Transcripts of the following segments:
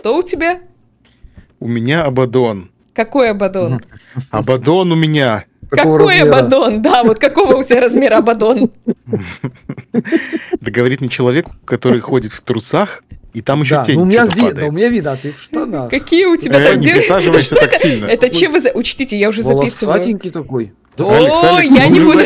Что у тебя? У меня Абадон. Какой Абадон? Абадон у меня. Какой размера? Абадон? Да, вот какого у тебя размера Абадон? Да говорит мне человек, который ходит в трусах, и там еще да, тень. Ну, у меня видно, у меня видно, а ты в штанах. Какие у тебя э, там Не что? так сильно. Это чем вы... Учтите, я уже записываю. Волосатенький такой. О, я не буду.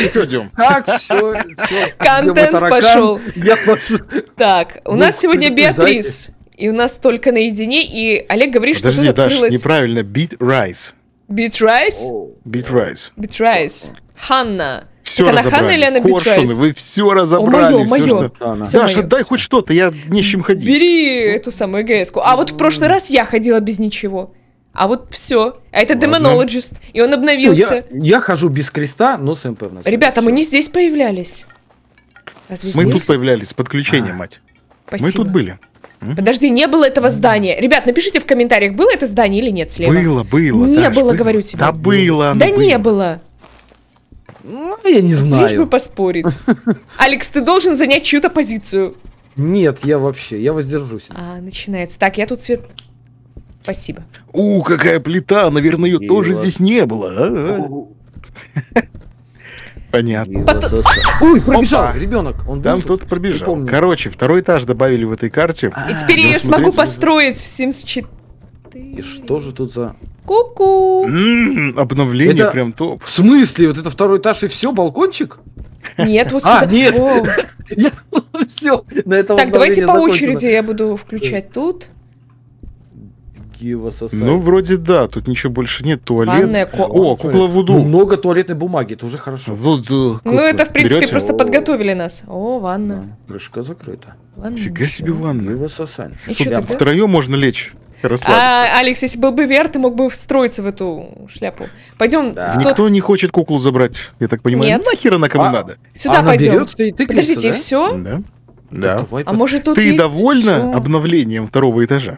Так, все, все. Контент пошел. Я пошел. Так, у ну, нас сегодня Беатрис и у нас только наедине, и Олег говорит, Подожди, что тут Даш, неправильно, beat rice. Beat rice? Oh. Beat rice. Beat rice. Ханна. Все так разобрали. она Ханна или она Коршуны, Beat rice? вы все разобрали. О, мое, все, мое. Даша, мое. дай хоть что-то, я не с чем ходить. Бери эту самую ГС-ку. А вот в прошлый раз я ходила без ничего. А вот все. А это демонологист, и он обновился. я, я хожу без креста, но с МП вначале. Ребята, все. мы не здесь появлялись. Разве мы здесь? тут появлялись, с подключением, а. мать. Спасибо. Мы тут были. Подожди, не было этого здания. Ребят, напишите в комментариях, было это здание или нет слева. Было, было. Не Даш, было, было, говорю тебе. Да было. Да было. не было. Ну, я не знаю. Лишь бы поспорить. Алекс, ты должен занять чью-то позицию. Нет, я вообще, я воздержусь. А, начинается. Так, я тут цвет... Спасибо. У, какая плита, наверное, ее тоже здесь не было. А? Понятно. Потом... Ой, пробежал ребенок. Он Там кто-то пробежал. Короче, второй этаж добавили в этой карте. А. И теперь я смогу построить в Sims 4. И что же тут за... Ку-ку! Обновление это... прям топ. В смысле? Вот это второй этаж и все? Балкончик? Нет, вот а, сюда. А, нет! Все, на этом Так, давайте по очереди я буду включать тут. Киева сосать. Ну, вроде да, тут ничего больше нет. Туалет. Ванная ку... О, кукла Вуду. Много туалетной бумаги, это уже хорошо. Вуду. Кукла. Ну, ну это, в принципе, Берете? просто О -о -о. подготовили нас. О, ванна. Да. Крышка закрыта. Ванна. Фига себе ванна. Его сосань. Что, втроем можно лечь? А, Алекс, если был бы VR, ты мог бы встроиться в эту шляпу. Пойдем. Да. Тот... Никто не хочет куклу забрать, я так понимаю. Нет. Нахер она кому а, надо? Сюда она пойдем. Берется и тыкается, Подождите, да? и все? Да. Да. Давай, а под... может тут Ты есть? довольна Все. обновлением второго этажа?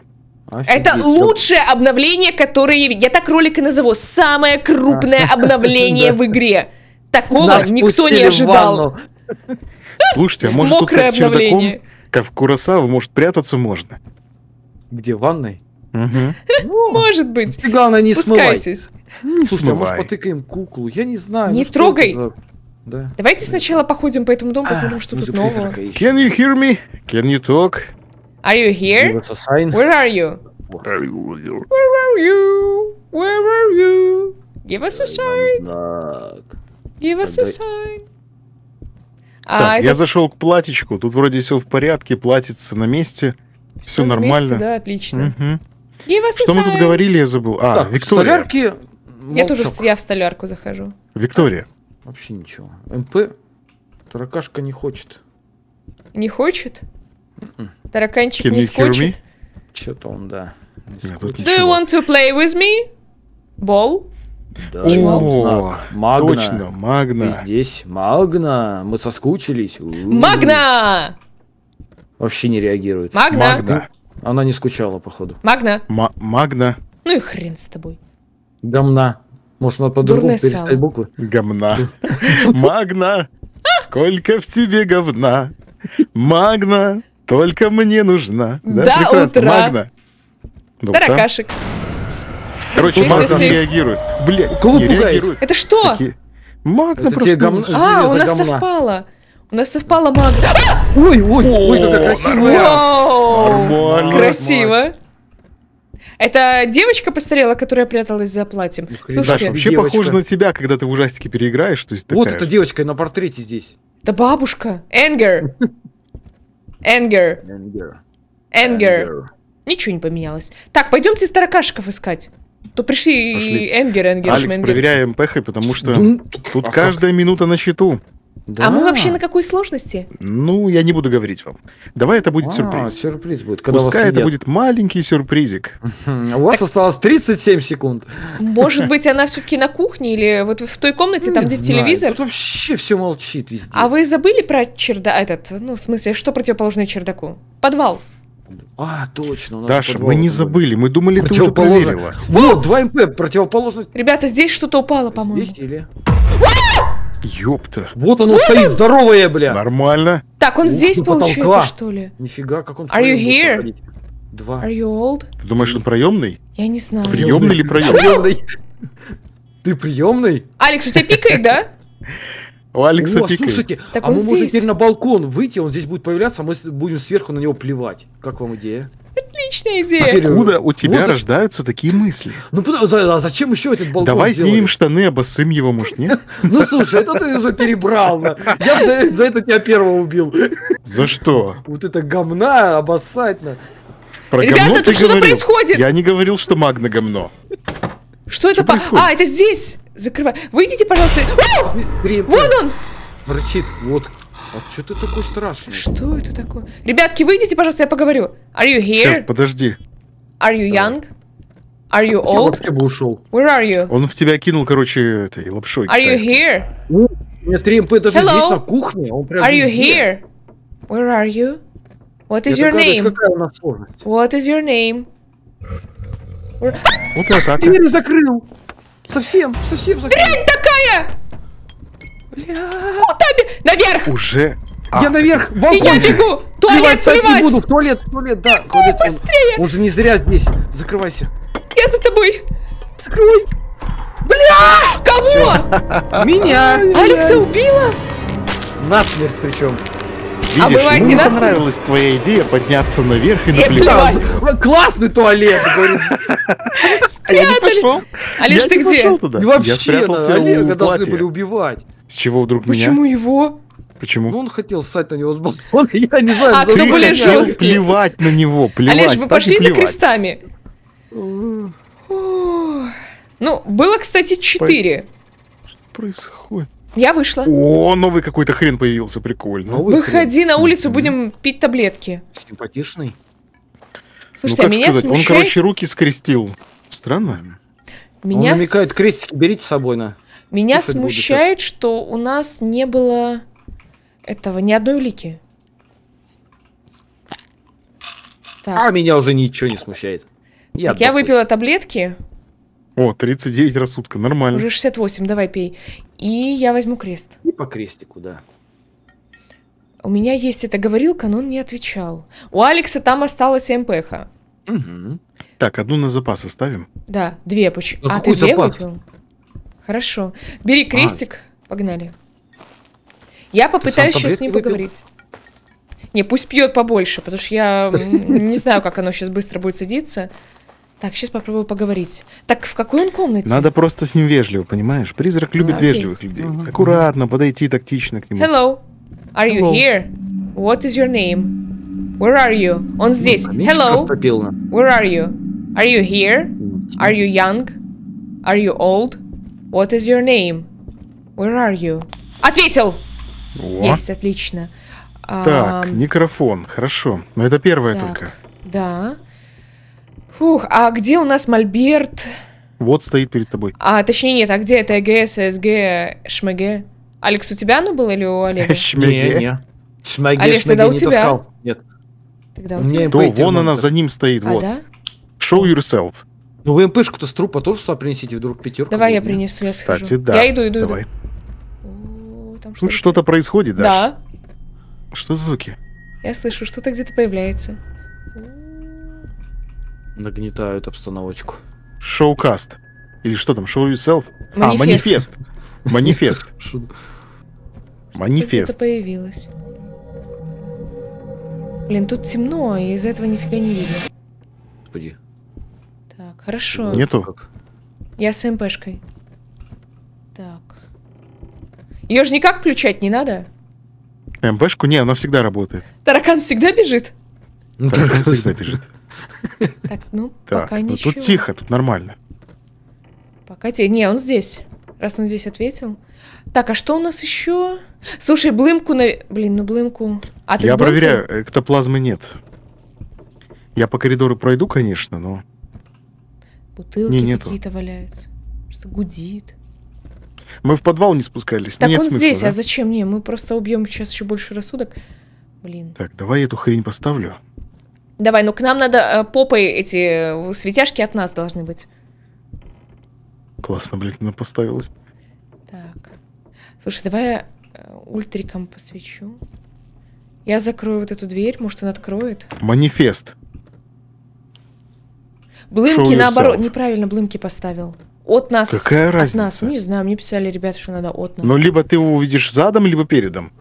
Офигеть, это лучшее обновление, которое... Я так ролик и назову. Самое крупное обновление в игре. Такого никто не ожидал. Слушайте, а может тут как чердаком, как в Курасаву, может прятаться можно? Где, в ванной? Ну, может быть. главное, не смывай. Ну, Слушай, а может потыкаем куклу? Я не знаю. Не ну, трогай. Давайте сначала походим по этому дому, посмотрим, а, что тут нового. Can you hear me? Can you talk? Are you here? Give us a sign. Where are you? Where are you? Where are you? Where are you? Give us a sign. Give us a sign. А, так, это... я зашел к платьичку. Тут вроде все в порядке, платится на месте. Все, все нормально. Месте, да, отлично. Угу. Give us Что a sign. мы тут говорили, я забыл. А, так, Виктория. Столярки... Молчок. Я тоже я в столярку захожу. Виктория. А, вообще ничего. МП. Таракашка не хочет. Не хочет? Тараканчик не скучит. Что-то он, да. Do you want to play with me? Ball? Да, О, Магна. точно, Магна. Ты здесь Магна. Мы соскучились. Магна! Вообще не реагирует. Магна. Магна. Она не скучала, походу. Магна. М Магна. Ну и хрен с тобой. Гамна. Может, надо по-другому перестать буквы? Гамна. Магна. Сколько в тебе говна. Магна только мне нужна. Да, До прекрасно. утра. Магна. Таракашек. Короче, Магна реагирует. Бля, Кого реагирует. Это что? Такие... Магна это просто... Гом... А, у нас говна. совпало. У нас совпало магна. А! Ой, ой, ой, какая красивая. Нормально. Красиво. Это девочка постарела, которая пряталась за платьем. Слушайте, вообще похоже на тебя, когда ты в ужастике переиграешь. То есть вот эта девочка на портрете здесь. Да бабушка. Энгер. Anger. Anger. Anger. Ничего не поменялось. Так, пойдемте старокашиков искать. То пришли Пошли. Энгер, Энгер, Алекс, Шменгер. проверяем пехой, потому что тут а каждая как? минута на счету. Да. А мы вообще на какой сложности? Ну, я не буду говорить вам. Давай это будет а, сюрприз. Сюрприз будет. Когда Пускай это будет маленький сюрпризик. У вас осталось 37 секунд. Может быть, она все-таки на кухне или вот в той комнате, там, где телевизор? Тут вообще все молчит везде. А вы забыли про чердак а этот? Ну, в смысле, что противоположное чердаку? Подвал. А, точно. Даша, мы не забыли. Мы думали, ты уже проверила. Вот, 2МП, противоположно. Ребята, здесь что-то упало, по-моему. Здесь или... А! Ёпта. Вот оно вот стоит, он... здоровое, бля. Нормально. Так, он Ух, здесь получается, потолка. что ли? Нифига, как он Are you here? Два. Are you old? Ты думаешь, он проемный? Я не знаю. Приемный или проемный? Ты приемный? Алекс, у тебя пикает, да? У Алекса О, пикает. Слушайте, так а мы здесь. можем теперь на балкон выйти, он здесь будет появляться, а мы будем сверху на него плевать. Как вам идея? отличная идея. Откуда у тебя вот рождаются такие мысли? Ну, а, а зачем еще этот балкон Давай сделали? снимем штаны, обосым его, может, нет? Ну, слушай, это ты уже перебрал. Я за это тебя первого убил. За что? Вот это гомна обоссать. на. Ребята, тут что-то происходит. Я не говорил, что магна гомно. Что это? по? А, это здесь. Закрывай. Выйдите, пожалуйста. Вон он! Рычит. Вот а что ты такой страшный? Что это такое? Ребятки, выйдите, пожалуйста, я поговорю. Are you here? Сейчас, подожди. Are you young? Are you old? Я бы ушел. Where are you? Он в тебя кинул, короче, этой лапшой. Are you here? У меня 3 МП даже Hello? здесь, на кухне. А он прям Are you here? Where are you? What is your name? какая у нас сложность. What is your name? Вот я так. Дверь закрыл. Совсем, совсем закрыл. Дрянь такая! Куда? Наверх! Уже? А, я наверх, балкон И я бегу! Туалет сливать! буду, в туалет, в туалет, да. Бегу, туалет, быстрее! Он, же не зря здесь. Закрывайся. Я за тобой. Закрой. Бля! Кого? Меня. Алекса убила? Насмерть причем. Видишь, а бывает ему не понравилась твоя идея подняться наверх и э, наплевать. Классный туалет, говорит. А Алиш, ты где? Вообще, Олега должны были убивать. С чего вдруг Почему меня? Почему его? Почему? Ну, он хотел ссать на него с балкона, я не знаю. А, кто более жесткий. Плевать на него, плевать. Олеж, вы пошли за крестами. Ну, было, кстати, четыре. Что происходит? Я вышла. О, новый какой-то хрен появился, прикольно. Выходи на улицу, будем пить таблетки. Симпатичный. Слушайте, ну, как а меня сказать? смущает... Он, короче, руки скрестил. Странно. Меня Он намекает, крестики берите с собой на. Меня Писать смущает, что у нас не было этого, ни одной улики. Так. А меня уже ничего не смущает. Я, так, я выпила таблетки. О, 39 рассудка, нормально. Уже 68, давай пей. И я возьму крест. И по крестику, да. У меня есть эта говорилка, но он не отвечал. У Алекса там осталось МПХ. Угу. Так, одну на запас оставим. Да, две почему. Ну, а ты две запас? выпил? Хорошо. Бери а. крестик. А. Погнали. Я попытаюсь сейчас с ним выпил? поговорить. Не, пусть пьет побольше, потому что я не знаю, как оно сейчас быстро будет садиться. Так, сейчас попробую поговорить. Так, в какой он комнате? Надо просто с ним вежливо, понимаешь? Призрак а, любит okay. вежливых людей. Uh-huh. Аккуратно подойти тактично к нему. Hello. Are you Hello. here? What is your name? Where are you? Он ну, здесь. Hello. Where are you? Are you here? Are you young? Are you old? What is your name? Where are you? Ответил! О. Есть, отлично. Так, а, микрофон, хорошо. Но это первое так, только. Да. Фух, а где у нас Мольберт? Вот стоит перед тобой. А, точнее, нет, а где это ЭГС, СГ, ШМГ? Алекс, у тебя оно было или у Олега? ШМГ? Не, не. ШМГ, Алекс, тогда у тебя? Нет. Тогда у тебя. То, вон она за ним стоит, а, вот. Show yourself. Ну, вы МПшку-то с трупа тоже сюда принесите, вдруг пятерку. Давай будет. я принесу, я Кстати, да. Я иду, иду, Давай. иду. там ну, что-то... что-то происходит, да? Да. Что за звуки? Я слышу, что-то где-то появляется. Нагнетают обстановочку. Шоукаст. Или что там, шоу yourself? А, манифест. Манифест. Манифест. Что-то появилось. Блин, тут темно, и из-за этого нифига не видно. Господи. Хорошо. Нету? Я с МПшкой. Так. Ее же никак включать не надо. МПшку? Не, она всегда работает. Таракан всегда бежит? Ну, таракан всегда бежит. Так, ну, так, пока ну, ничего. Тут тихо, тут нормально. Пока тебе... Не, он здесь. Раз он здесь ответил. Так, а что у нас еще? Слушай, блымку на... Блин, ну блымку... А ты Я проверяю, э, эктоплазмы нет. Я по коридору пройду, конечно, но... Бутылки не, какие-то валяются. Что гудит. Мы в подвал не спускались. Так Нет он смысла, здесь, да? а зачем? Не, мы просто убьем сейчас еще больше рассудок. Блин. Так, давай я эту хрень поставлю. Давай, но ну, к нам надо э, попой эти э, светяшки от нас должны быть. Классно, блядь, она поставилась. Так. Слушай, давай я э, ультриком посвечу. Я закрою вот эту дверь, может, он откроет. Манифест. Блымки наоборот, неправильно блымки поставил. От нас. Какая от нас. Ну, не знаю, мне писали ребята, что надо от нас. Ну, либо ты его увидишь задом, либо передом.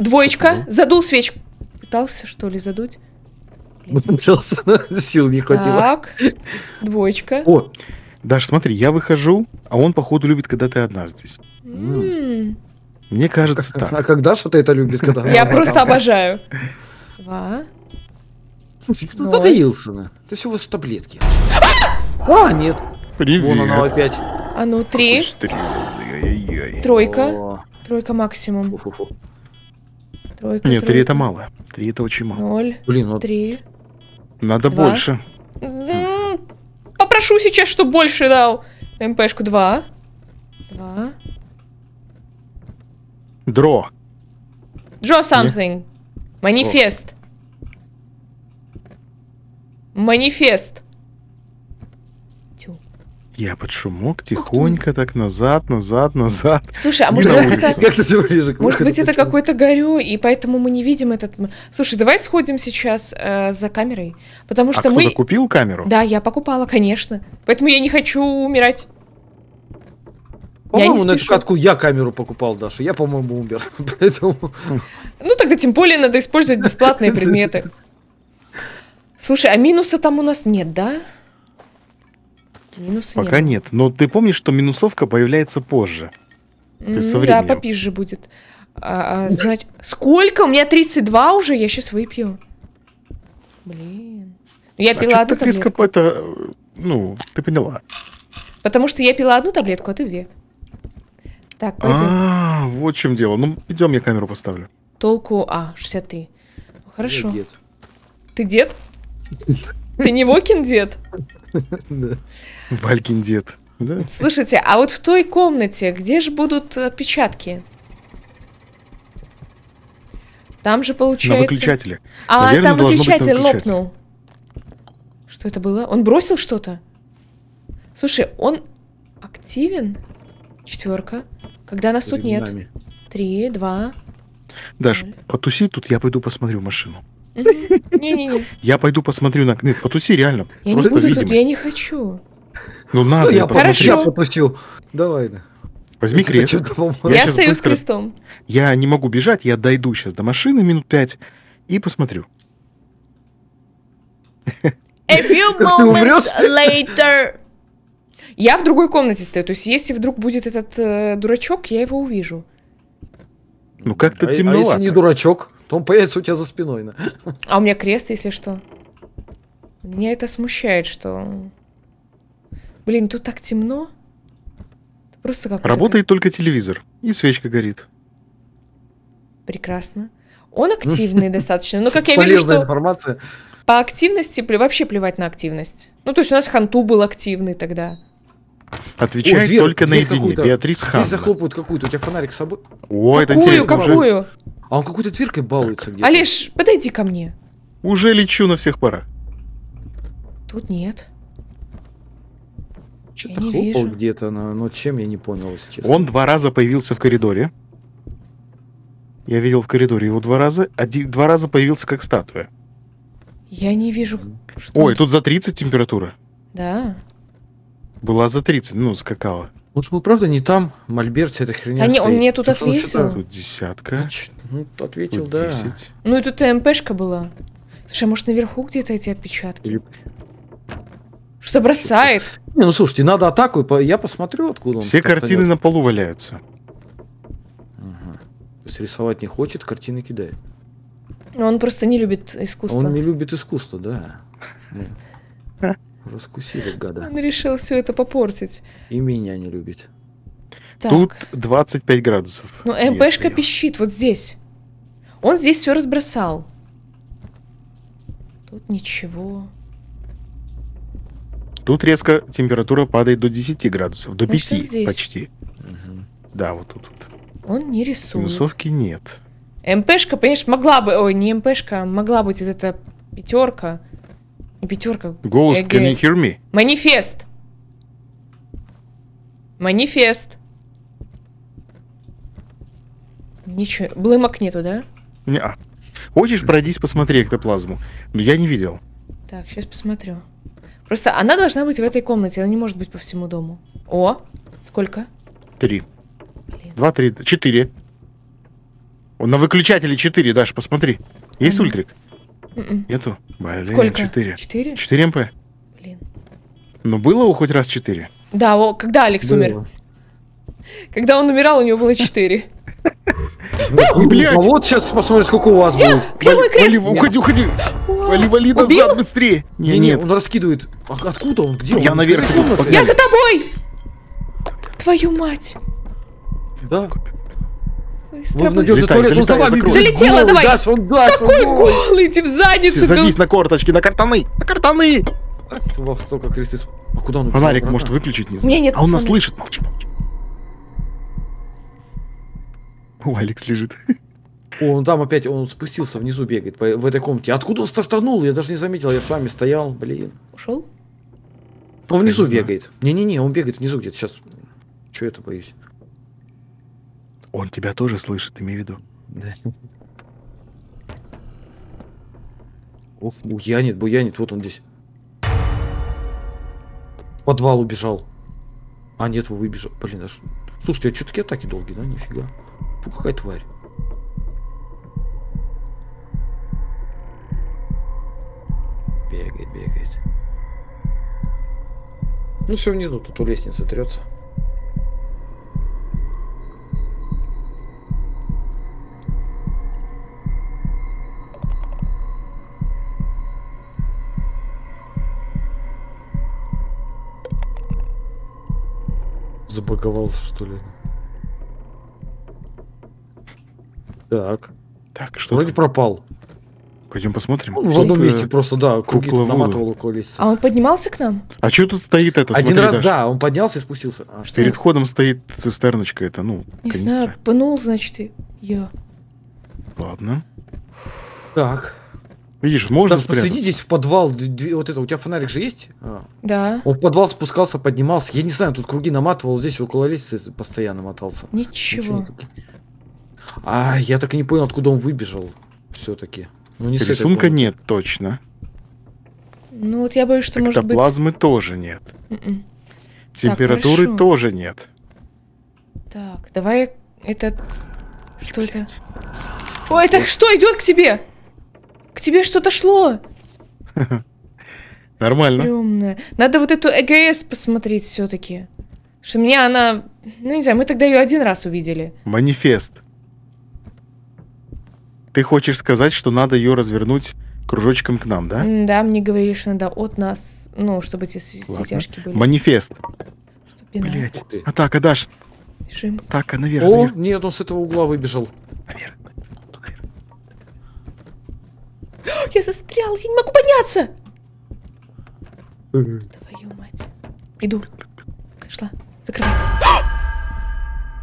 Двоечка. Задул свечку. Пытался, что ли, задуть? Ну, пытался, но сил не хватило. Так, двоечка. О, Даш, смотри, я выхожу, а он, походу, любит, когда ты одна здесь. Мне кажется, а так. А когда что-то это любит, когда... Я просто обожаю. Два. Кто что ну, затаился на? Ты все вот таблетки. А, а, нет. Привет. Вон она опять. А ну, три. Тройка. Тройка максимум. Фу -фу -фу. Тройка, Нет, тройка. три это мало. Три это очень мало. Ноль. Блин, вот. Три. Надо два. больше. Попрошу сейчас, что больше дал. МПшку два. Два. Дро. Draw something. Манифест. Манифест. Я под шумок тихонько так назад, назад, назад. Слушай, а может быть, это... Как ближе к может быть это какой-то горю, и поэтому мы не видим этот... Слушай, давай сходим сейчас э, за камерой, потому а что а мы... кто купил камеру? Да, я покупала, конечно. Поэтому я не хочу умирать. По-моему, на эту я камеру покупал, Даша. Я, по-моему, умер. Поэтому... Ну, тогда тем более надо использовать бесплатные предметы. Слушай, а минуса там у нас нет, да? Минуса Пока нет. нет. Но ты помнишь, что минусовка появляется позже. со Да, попизже будет. А, а, значит, сколько? У меня 32 уже, я сейчас выпью. Блин. Я а пила одну так таблетку. какой-то, ну, ты поняла. Потому что я пила одну таблетку, а ты две. Так, пойдем. А, -а, -а вот в чем дело. Ну, идем, я камеру поставлю. Толку, а, 63. Ну, хорошо. Я дед. Ты дед? Ты не Вокин дед? Да. Валькин дед. Слушайте, а вот в той комнате, где же будут отпечатки? Там же получается... На выключателе. А, Наверное, там выключатель, выключатель лопнул. Что это было? Он бросил что-то? Слушай, он активен? Четверка. Когда нас Перед тут нет? Нами. Три, два. Даш, потуси тут, я пойду посмотрю машину. Не-не-не. Я пойду посмотрю на... Нет, потуси реально. Я Просто не буду тут, я не хочу. Ну надо, ну, я Хорошо. потусил. Давай, да. Возьми крест. Я, я стою быстро... с крестом. Я не могу бежать, я дойду сейчас до машины минут пять и посмотрю. A few moments later. Я в другой комнате стою. То есть, если вдруг будет этот э, дурачок, я его увижу. Ну как-то а, А если не дурачок? Он появится у тебя за спиной. Да? А у меня крест, если что. Меня это смущает, что... Блин, тут так темно. Просто как... Работает только телевизор. И свечка горит. Прекрасно. Он активный достаточно. Ну как я вижу, что... информация. По активности вообще плевать на активность. Ну, то есть у нас Ханту был активный тогда. Отвечает только дверь на едине. Беатрис Хан. Здесь захлопывают какую-то. У тебя фонарик с собой. О, это интересно. Какую? Уже... А он какой-то тверкой балуется где-то. Олеж, подойди ко мне. Уже лечу на всех пора. Тут нет. Что-то хлопал где-то, но, но чем я не понял, если честно. Он два раза появился в коридоре. Я видел в коридоре его два раза. Один, два раза появился как статуя. Я не вижу, что... Ой, тут за 30 температура. Да. Была за 30, ну, скакала. Лучше был, правда, не там, Мольберт, эта херня. А не, он мне тут ну, Ты ответил. Тут десятка. Ну, ну ответил, тут да. Ну, и тут МПшка была. Слушай, а может, наверху где-то эти отпечатки? И... Что бросает? Не, ну, слушайте, надо атаку, я посмотрю, откуда он. Все картины на полу валяются. Угу. То есть рисовать не хочет, картины кидает. Но он просто не любит искусство. Он не любит искусство, да. Раскусили гада. Он решил все это попортить. И меня не любит. Так. Тут 25 градусов. Ну, МПшка пищит вот здесь. Он здесь все разбросал. Тут ничего. Тут резко температура падает до 10 градусов, до Значит, 5 здесь. почти. Угу. Да, вот тут. Вот. Он не рисует. Минусовки нет. МПшка, конечно, могла бы... Ой, не МПшка, а могла быть вот эта пятерка. Пятерка. Ghost, can you hear me? Манифест. Манифест. Ничего. Блымок нету, да? Не -а. Хочешь, пройдись, посмотри эктоплазму. Я не видел. Так, сейчас посмотрю. Просто она должна быть в этой комнате, она не может быть по всему дому. О, сколько? Три. Блин. Два, три, четыре. Он на выключателе четыре, Даша, посмотри. Есть mm ультрик? Нету? Блин, Сколько? Четыре. Четыре. Четыре МП? Блин. Ну было у хоть раз четыре. Да, о, когда Алекс было. умер? Когда он умирал, у него было 4. Ну, Блять! А вот сейчас посмотрим, сколько у вас было. Где мой крест? Уходи, уходи! Вали, вали назад, быстрее! Не, не, он раскидывает. А откуда он? Где он? Я наверх. Я за тобой! Твою мать! Да? Вы ну, в Залетела, давай. Даш, он дашь, Какой он... гол, иди в задницу. Все, ну. садись на корточки, на картаны, на картаны. Столько кресты. А куда он Фонарик может выключить? Не У меня нет. А он нас слышит, молчи, молчи. О, Алекс лежит. О, он там опять, он спустился, внизу бегает по, в этой комнате. Откуда он стартанул? Я даже не заметил, я с вами стоял, блин. Ушел? Он внизу бегает. Не-не-не, он бегает внизу где-то сейчас. Че это боюсь? Он тебя тоже слышит, имей в виду. Да. Ох, буянит, буянит, вот он здесь. подвал убежал. А, нет, вы выбежал. Блин, аж... Слушайте, а что такие атаки долгие, да? Нифига. Фу, какая тварь. Бегает, бегает. Ну все внизу, ну, тут у лестницы трется. Забаговался, что ли? Так. Так, что Вроде там? пропал. Пойдем посмотрим. Ну, в одном месте просто, да, круги наматывал около лестницы. А он поднимался к нам? А что тут стоит это? Один Смотри, раз, Даш. да, он поднялся и спустился. А, что? Перед входом стоит цистерночка, это, ну, Не канистра. знаю, пнул, значит, и я. Ладно. Так. Видишь, можно Там спрятаться. здесь в подвал, вот это, у тебя фонарик же есть? А. Да. Он в подвал спускался, поднимался. Я не знаю, тут круги наматывал, здесь около лестницы постоянно мотался. Ничего. А, я так и не понял, откуда он выбежал все-таки. Ну, не Рисунка нет точно. Ну вот я боюсь, что может быть... плазмы тоже нет. М-м. Температуры тоже нет. Так, давай этот... Что это? Ой, это что идет к тебе? К тебе что-то шло. Нормально. Стрёмная. Надо вот эту ЭГС посмотреть все-таки. Что меня она... Ну, не знаю, мы тогда ее один раз увидели. Манифест. Ты хочешь сказать, что надо ее развернуть кружочком к нам, да? Да, мне говорили, что надо от нас, ну, чтобы эти Ладно. светяшки были. Манифест. Блять. Атака, Даш. Бежим. Атака, наверное. О, наверх. нет, он с этого угла выбежал. Наверх. Я застрял, я не могу подняться. Твою мать. Иду. Зашла. Закрывай.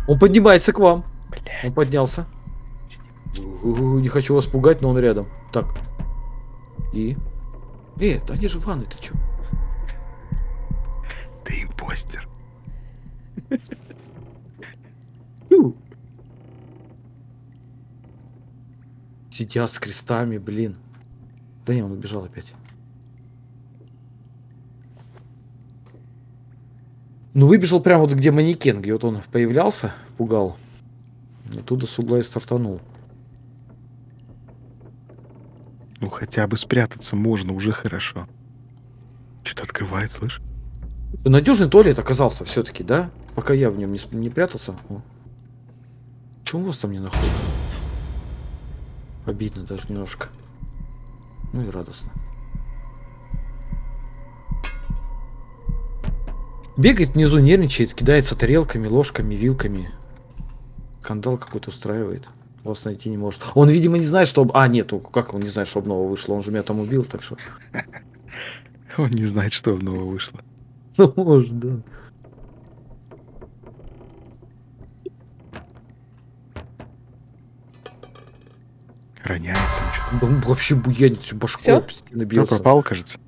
Он поднимается к вам. Блядь. Он поднялся. Не хочу вас пугать, но он рядом. Так. И? Э, да они же в ты чё? Ты импостер. Сидят с крестами, блин. Да не, он убежал опять. Ну, выбежал прямо вот где манекен, где вот он появлялся, пугал. Оттуда с угла и стартанул. Ну, хотя бы спрятаться можно, уже хорошо. Что-то открывает, слышь? Надежный туалет оказался все-таки, да? Пока я в нем не, не прятался. О. Чего у вас там не находится? Обидно даже немножко. Ну и радостно. Бегает внизу, нервничает, кидается тарелками, ложками, вилками. Кандал какой-то устраивает. Вас найти не может. Он, видимо, не знает, что... А, нет, как он не знает, что обнова вышла? Он же меня там убил, так что... Он не знает, что обнова вышла. Ну, может, да. Роняет там что-то. Он вообще буянит всю башку. Все? Все, пропал, кажется.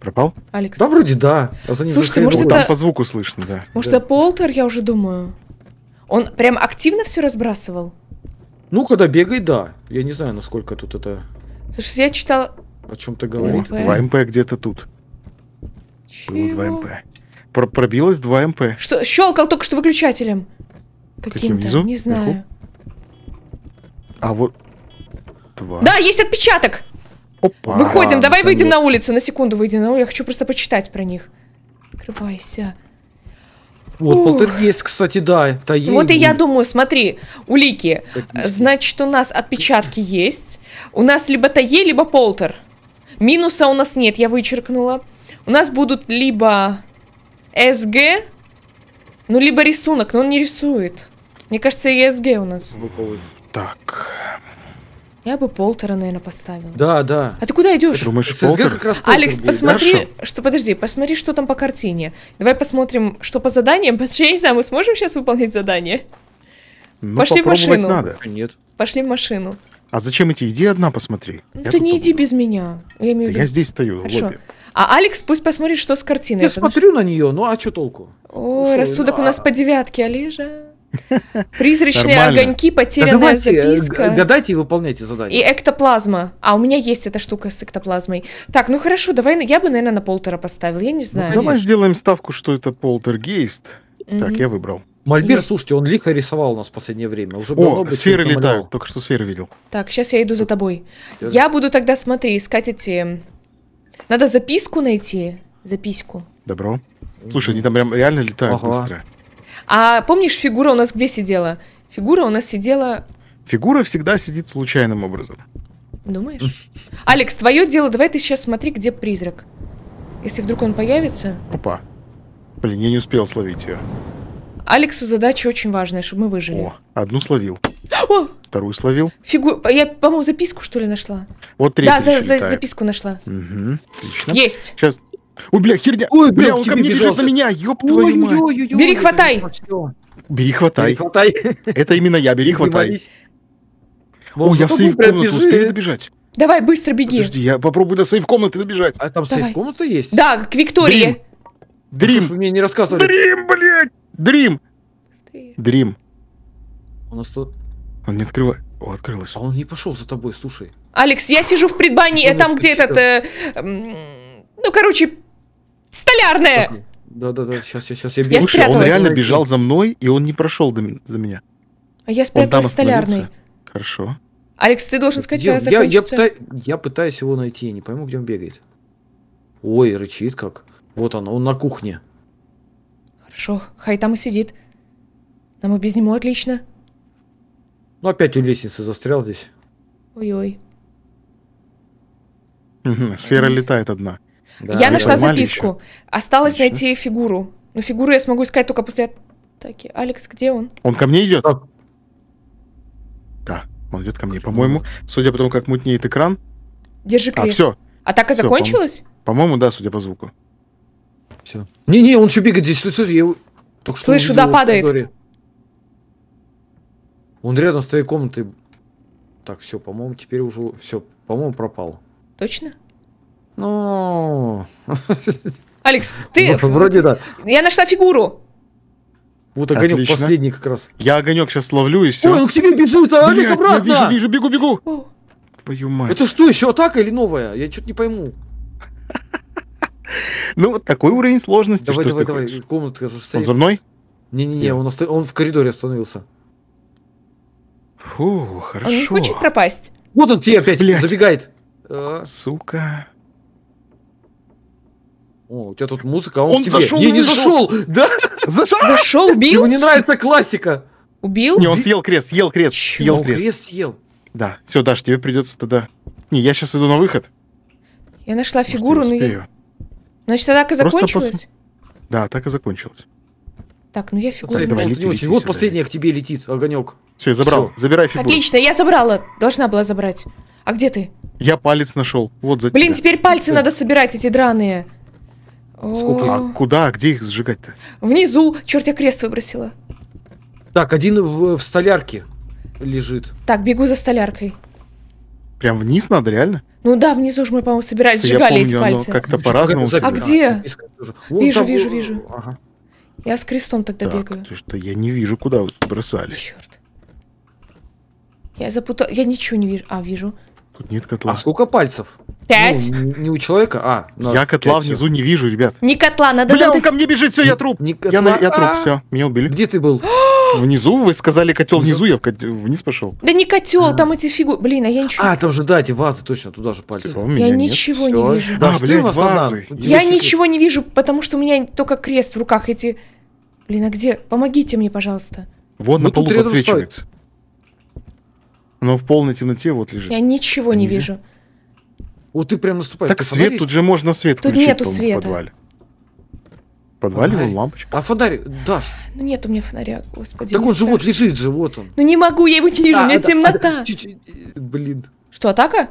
Пропал? Алекс. Да, вроде да. А Слушайте, может это... Там по звуку слышно, да. Может, да. это Полтер, я уже думаю. Он прям активно все разбрасывал? Ну, когда бегай, да. Я не знаю, насколько тут это... Слушай, я читала... О чем ты говоришь 2 а МП где-то тут. Чего? Было 2 МП. Про пробилось 2 МП. Что, щелкал только что выключателем. Каким-то, Каким? не знаю. Вверху? А вот Два. Да, есть отпечаток! Опа. Выходим, давай выйдем на улицу. На секунду выйдем на улицу. Я хочу просто почитать про них. Открывайся. Вот, полтер есть, кстати, да. Та есть. Вот и я думаю, смотри, улики. Э, значит, у нас отпечатки есть. У нас либо тае, либо полтер. Минуса у нас нет, я вычеркнула. У нас будут либо СГ, ну, либо рисунок, но он не рисует. Мне кажется, и СГ у нас. Так. Я бы полтора, наверное, поставила. Да, да. А ты куда идешь? Думаешь, ССГ как раз полтора Алекс, будет. посмотри, Хорошо. что, подожди, посмотри, что там по картине. Давай посмотрим, что по заданиям. Потому я не знаю, мы сможем сейчас выполнить задание? Ну, Пошли в машину. надо. Нет. Пошли в машину. А зачем идти? Иди одна посмотри. Ну, я ты не иди без меня. Я, имею да я здесь стою, Хорошо. в лобби. А Алекс пусть посмотрит, что с картиной. Я потому... смотрю на нее, ну а что толку? Ой, Ушел, ну, рассудок а... у нас а по девятке, Олежа. Призрачные Нормально. огоньки, потерянная да давайте, э, записка. Гадайте и выполняйте задание. И эктоплазма. А у меня есть эта штука с эктоплазмой. Так, ну хорошо, давай, я бы, наверное, на полтора поставил, я не ну, знаю. Ну, давай сделаем ставку, что это полтергейст. Mm-hmm. Так, я выбрал. Мальбер, есть. слушайте, он лихо рисовал у нас в последнее время. Уже О, сферы летают, намалял. только что сферы видел. Так, сейчас я иду за тобой. Я, я буду тогда, смотри, искать эти... Надо записку найти, записку. Добро. Слушай, они там прям реально летают ага. быстро. А помнишь, фигура у нас где сидела? Фигура у нас сидела... Фигура всегда сидит случайным образом. Думаешь? Алекс, твое дело, давай ты сейчас смотри, где призрак. Если вдруг он появится... Опа. Блин, я не успел словить ее. Алексу задача очень важная, чтобы мы выжили. О, одну словил. О! Вторую словил. Фигура, Я, по-моему, записку, что ли, нашла? Вот третью Да, за, за, записку нашла. Угу. Отлично. Есть. Сейчас Ой, бля, херня. Ой, бля, бля он ко мне бежит на меня, ёб твою ой, мать. Ой, ой, бери, хватай. Бери, хватай. Бери, хватай. Это именно я, бери, хватай. О, я в сейф комнату успею добежать. Давай, быстро беги. Подожди, я попробую до сейф комнаты добежать. А там сейф комната есть? Да, к Виктории. Дрим. Вы мне не рассказывали. Дрим, блядь. Дрим. Дрим. У нас тут... Он не открывает. О, открылось. А он не пошел за тобой, слушай. Алекс, я сижу в предбании, ну, э, там, где этот... Э, ну, короче, Столярная! Да-да-да, сейчас, сейчас, я бегу. Я он реально бежал за мной, и он не прошел до за меня. А я спряталась в столярной. Хорошо. Алекс, ты должен сказать, где, я, я, пыта... я пытаюсь его найти, я не пойму, где он бегает. Ой, рычит как. Вот он, он на кухне. Хорошо, Хай там и сидит. Нам и без него отлично. Ну опять у лестницы застрял здесь. Ой-ой. Сфера летает одна. Да, я нашла записку. Еще. Осталось Отлично. найти фигуру. Но ну, фигуру я смогу искать только после атаки. Алекс, где он? Он ко мне идет? Да, он идет ко мне. По-моему, судя по тому, как мутнеет экран. Держи а, крест. А, все. Атака все, закончилась? По-моему, да, судя по звуку. Все. Не-не, он еще бегает здесь. Слышу, я... Только что падает. Он рядом с твоей комнатой. Так, все, по-моему, теперь уже... Все, по-моему, пропал. Точно? Ну... Алекс, ты... Ну, вроде да. Я нашла фигуру. Вот огонек Отлично. последний как раз. Я огонек сейчас ловлю и все. Ой, он к тебе бежит, а Блядь, обратно. Я вижу, вижу, бегу, бегу. О. Твою мать. Это что, еще атака или новая? Я что-то не пойму. Ну, вот такой уровень сложности. Давай, давай, давай. Комната Он за мной? Не-не-не, он, в коридоре остановился. Фу, а хорошо. Он хочет пропасть. Вот он тебе опять забегает. Сука. О, у тебя тут музыка, а он, он тебе. зашел. Не, не зашел. Да. Зашел. Зашел, бил. Ему не нравится классика. Убил? Не, он съел крест, съел крест, съел крест. крест съел. Да, все, Даш, тебе придется тогда. Не, я сейчас иду на выход. Я нашла Может, фигуру, но ну я... Значит, так и закончилось. Да, так и закончилось. Так, ну я фигуру Пацаны, давай, лети, лети, Вот последняя к тебе летит, огонек. Все, я забрал. Все. Забирай фигуру. Отлично, я забрала. Должна была забрать. А где ты? Я палец нашел. Вот за Блин, тебя. теперь пальцы да. надо собирать, эти драные. Сколько? А куда, где их сжигать-то? Внизу. Черт, я крест выбросила. Так, один в, в столярке лежит. Так, бегу за столяркой. Прям вниз надо, реально? Ну да, внизу же мы, по-моему, собирались, я сжигали эти пальцы. как-то по-разному. А где? А, Вон вижу, вижу, вижу. Ага. Я с крестом тогда так, бегаю. Ты что, я не вижу, куда вы бросали. Черт. Я запутал. Я ничего не вижу. А, вижу. Тут нет котла. А сколько пальцев? Пять. Ну, не у человека, а. Я котла внизу не вижу, ребят. Не котла, надо... Бля, он ко мне бежит, все, я труп. Я труп, а. все, меня убили. Где ты был? Внизу? Вы сказали котел внизу, я вниз пошел. Да не котел, а. там эти фигу... Блин, а я ничего... А, там же, да, эти вазы, точно, туда же пальцы. Я ничего не вижу. Да, а, блин, вазы. Я ничего не вижу, потому что у меня только крест в руках эти... Блин, а где? Помогите мне, пожалуйста. Вот ну на полу подсвечивается. Но в полной темноте вот лежит. Я ничего не вижу. Вот ты прям наступаешь. Так свет, фонаришь? тут же можно свет тут включить нету света. в подвале. В фонарь. лампочка. А фонарь, Даш. Ну нет у меня фонаря, господи. Так он же вот лежит же, вот он. Ну не могу, я его не вижу, а, у меня а, темнота. А, чуть -чуть, э, блин. Что, атака?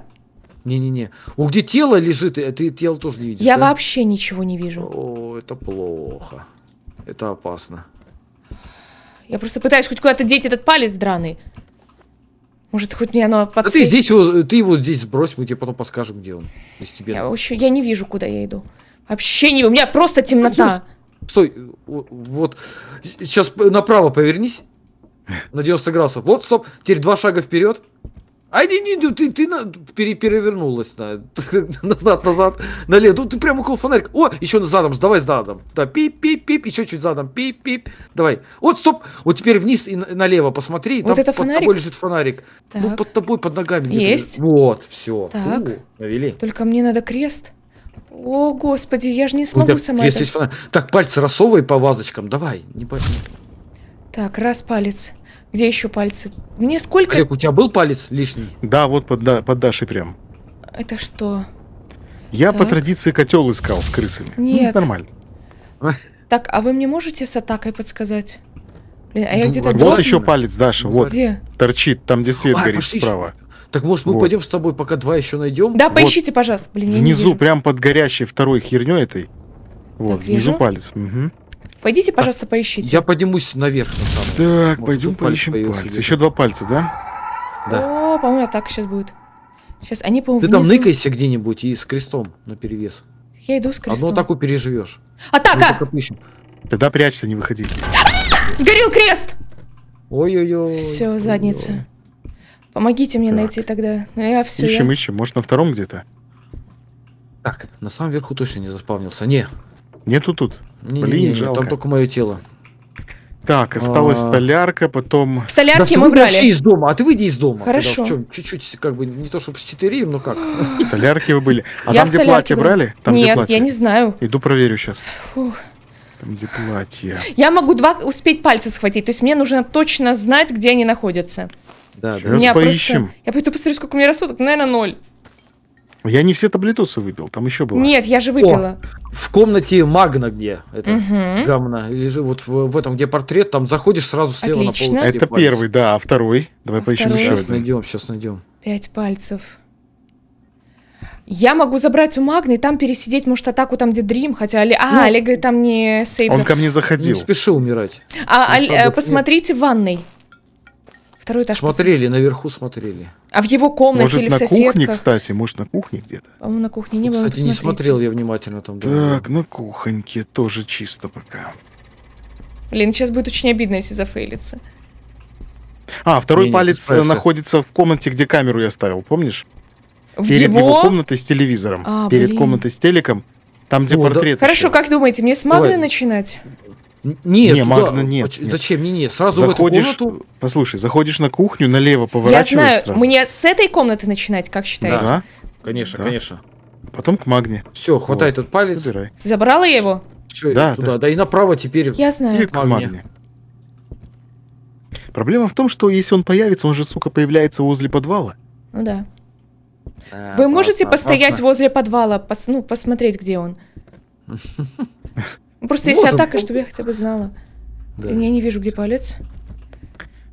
Не-не-не. О, где тело лежит, э, ты тело тоже не видишь. Я да? вообще ничего не вижу. О, это плохо. Это опасно. Я просто пытаюсь хоть куда-то деть этот палец драный. Может, хоть мне оно под... Да ты здесь его, ты его здесь сбрось, мы тебе потом подскажем, где он. Если тебе... Я, вообще, я не вижу, куда я иду. Вообще не... У меня просто темнота. Стой, вот. Сейчас направо повернись. На 90 градусов. Вот, стоп. Теперь два шага вперед. А не, не, ты, ты на, пере, перевернулась на, назад, назад, налево. Тут ну, ты прямо около фонарика. О, еще задом, давай задом. Да, пип-пип-пип, еще чуть задом, пип-пип. Давай. Вот, стоп. Вот теперь вниз и налево посмотри. Вот там это под фонарик? тобой лежит фонарик. Ну, так. Ну, под тобой, под ногами. Есть. Вот, все. Так. Фу, навели. Только мне надо крест. О, господи, я же не смогу вот, сама это... Фонарик. Так, пальцы рассовывай по вазочкам. Давай. Не... Так, раз палец. Где еще пальцы? Мне сколько... Олег, у тебя был палец лишний? Да, вот под, да, под Дашей прям. Это что? Я так. по традиции котел искал с крысами. Ну, Нет. Ну, нормально. Так, а вы мне можете с атакой подсказать? Блин, а я ну, где-то... Вот еще палец, Даша, ну, вот. Где? Торчит, там, где свет а, горит пошли. справа. Так может мы вот. пойдем с тобой, пока два еще найдем? Да, вот. поищите, пожалуйста. Блин, Внизу, прям под горящей второй херней этой. Вот, так, внизу вижу. палец. Угу. Пойдите, пожалуйста, поищите. Я поднимусь наверх. На самом Так, Может, пойдем поищем пальцы. Еще два пальца, да? Да. О, по-моему, так сейчас будет. Сейчас они, по-моему, Ты внизу... там ныкайся где-нибудь и с крестом на перевес. Я иду с крестом. Одну атаку переживешь. Атака! Тогда прячься, не выходи. А! Сгорел крест! Ой-ой-ой. Все, задница. Помогите мне так. найти тогда. Ну, я все. Ищем, я... ищем. Может, на втором где-то? Так, на самом верху точно не заспавнился. Не. Нету тут. Не, Блин, не, не, жалко. Там только мое тело. Так, осталась а. столярка, потом... Столярки да, мы брали. вообще из дома, а ты выйди из дома. Хорошо. чуть-чуть, как бы, не то чтобы с четырем, но ну как. Столярки вы были. А я там, где платье брали? Нет, я не знаю. Иду проверю сейчас. Там, где платье. Я могу два успеть пальца схватить, то есть мне нужно точно знать, где они находятся. Да, да. Сейчас поищем. Я пойду посмотрю, сколько у меня рассудок, наверное, ноль. Я не все таблетусы выпил, там еще было. Нет, я же выпила. О, в комнате Магна где? Это угу. гамна. Вот в, в этом, где портрет, там заходишь сразу слева Отлично. на пол. Это палец. первый, да, а второй. Давай а поищем второй? еще. Сейчас один. найдем, сейчас найдем. Пять пальцев. Я могу забрать у Магны и там пересидеть, может, атаку там, где Дрим, хотя... Али... А, ну, Олег говорит, там не сейв. Он ко мне заходил. Не спеши умирать. А, ну, э, Аль... Посмотрите в ванной второй этаж. Смотрели, посмотри. наверху смотрели. А в его комнате может, или в соседках? на кухне, кстати, может, на кухне где-то. По-моему, на кухне не ну, было. Кстати, не смотрел я внимательно там. Так, да. на кухоньке тоже чисто пока. Блин, сейчас будет очень обидно, если зафейлится. А, второй не, палец не э, находится в комнате, где камеру я ставил, помнишь? В перед его, его комнатой с телевизором. А, перед блин. комнатой с телеком. Там, где О, портрет. Да. Хорошо, как думаете, мне с Маглы начинать? Нет, не, туда... Магна, нет, нет. Зачем? Не, не, сразу заходишь, в эту комнату. Послушай, заходишь на кухню, налево поворачиваешь. Я знаю, сразу. мне с этой комнаты начинать, как считаете? Да. Конечно, да. конечно. Потом к магне. Все, хватай вот. этот палец. Забирай. Забрала я его? Все, да, туда. Да. да и направо теперь. Я знаю. И к магне. магне. Проблема в том, что если он появится, он же, сука, появляется возле подвала. Ну да. А, Вы можете постоять опасно. возле подвала, пос, ну, посмотреть, где он? Просто если атака, чтобы я хотя бы знала. Да. Я не вижу, где палец.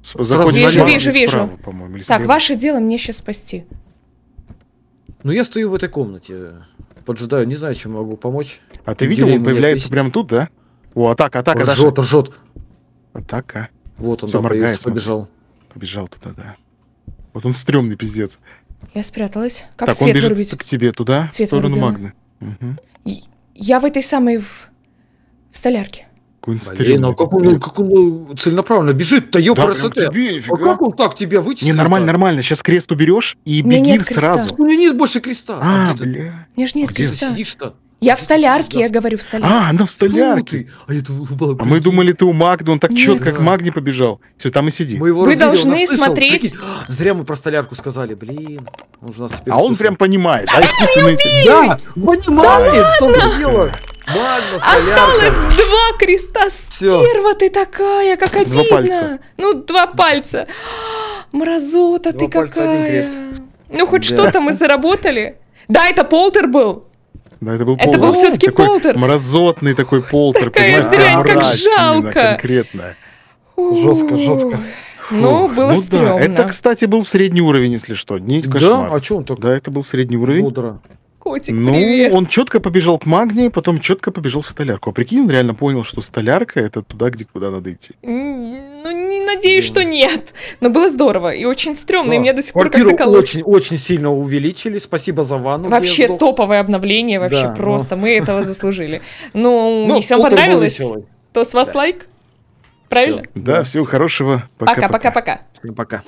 Заходим вижу, налево, вижу, вижу. Справа, по так, слева. ваше дело мне сейчас спасти. Ну, я стою в этой комнате, поджидаю, не знаю, чем могу помочь. А ты видел, он появляется прямо тут, да? О, атака, атака, он Ржет, ржет. Атака. Вот он, Все да, моргает, побежал. Побежал туда, да. Вот он стрёмный пиздец. Я спряталась. Как так, свет он бежит вырубить? к тебе туда, свет в сторону вырубила. Магны. Угу. Я в этой самой столярки. Блин, а как он, как он э, целенаправленно бежит-то, ёпрст. Да, тебе, а как он так тебя вычислил? Не, нормально, нормально. Сейчас крест уберешь и беги сразу. У меня нет больше креста. А, а бля. У меня же нет а где креста. сидишь-то? Я в столярке, я говорю, в а, столярке. А, она в столярке. А, я думал, а мы думали, ты у Магды, он так Нет. четко, как Магни побежал. Все, там и сиди. Мы его Вы должны он смотреть. Прикинь, зря мы про столярку сказали, блин. Он же нас теперь а услышал. он прям понимает. Да, понимает, да, что дело. Ладно, Осталось два креста. Всё. Стерва ты такая, как обидно. Два пальца. Ну, два пальца. Мразота два ты пальца, какая. Ну, хоть да. что-то мы заработали. Да, это полтер был. Да, это был полтер. Это был все-таки полтер. Мразотный такой полтер. Такая дрянь, как жалко. Конкретно. Жестко, жестко. Ну, было ну, стрёмно. Да. Это, кстати, был средний уровень, если что. Не кошмар. Да? О чем только? Да, это был средний уровень. Мудро котик, ну, привет. он четко побежал к магнии, потом четко побежал в столярку. А прикинь, он реально понял, что столярка — это туда, где куда надо идти. Ну, не надеюсь, да. что нет. Но было здорово и очень стрёмно, да. и а, меня до сих пор как-то колотит. очень, очень сильно увеличили. Спасибо за ванну. Вообще топовое обновление, вообще да, ну. просто. Но... Мы этого заслужили. Ну, ну если вам понравилось, то с вас да. лайк. Правильно? Все. Да, да, всего хорошего. Пока-пока-пока. Пока.